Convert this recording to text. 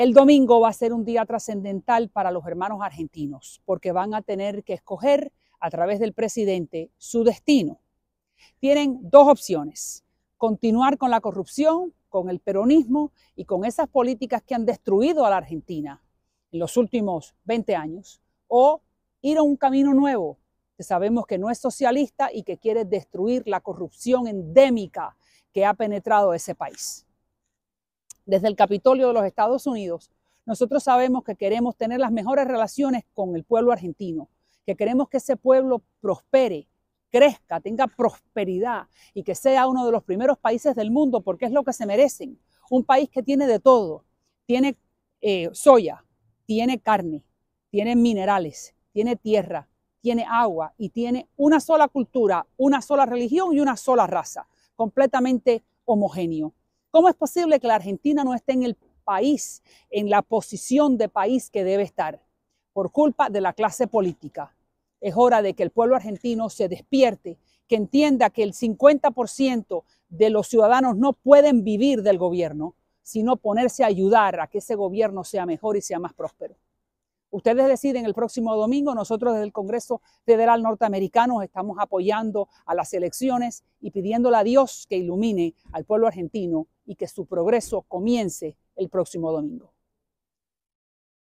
El domingo va a ser un día trascendental para los hermanos argentinos, porque van a tener que escoger a través del presidente su destino. Tienen dos opciones, continuar con la corrupción, con el peronismo y con esas políticas que han destruido a la Argentina en los últimos 20 años, o ir a un camino nuevo, que sabemos que no es socialista y que quiere destruir la corrupción endémica que ha penetrado ese país desde el Capitolio de los Estados Unidos, nosotros sabemos que queremos tener las mejores relaciones con el pueblo argentino, que queremos que ese pueblo prospere, crezca, tenga prosperidad y que sea uno de los primeros países del mundo, porque es lo que se merecen. Un país que tiene de todo, tiene eh, soya, tiene carne, tiene minerales, tiene tierra, tiene agua y tiene una sola cultura, una sola religión y una sola raza, completamente homogéneo. ¿Cómo es posible que la Argentina no esté en el país, en la posición de país que debe estar? Por culpa de la clase política. Es hora de que el pueblo argentino se despierte, que entienda que el 50% de los ciudadanos no pueden vivir del gobierno, sino ponerse a ayudar a que ese gobierno sea mejor y sea más próspero. Ustedes deciden el próximo domingo, nosotros desde el Congreso Federal Norteamericano estamos apoyando a las elecciones y pidiéndole a Dios que ilumine al pueblo argentino y que su progreso comience el próximo domingo.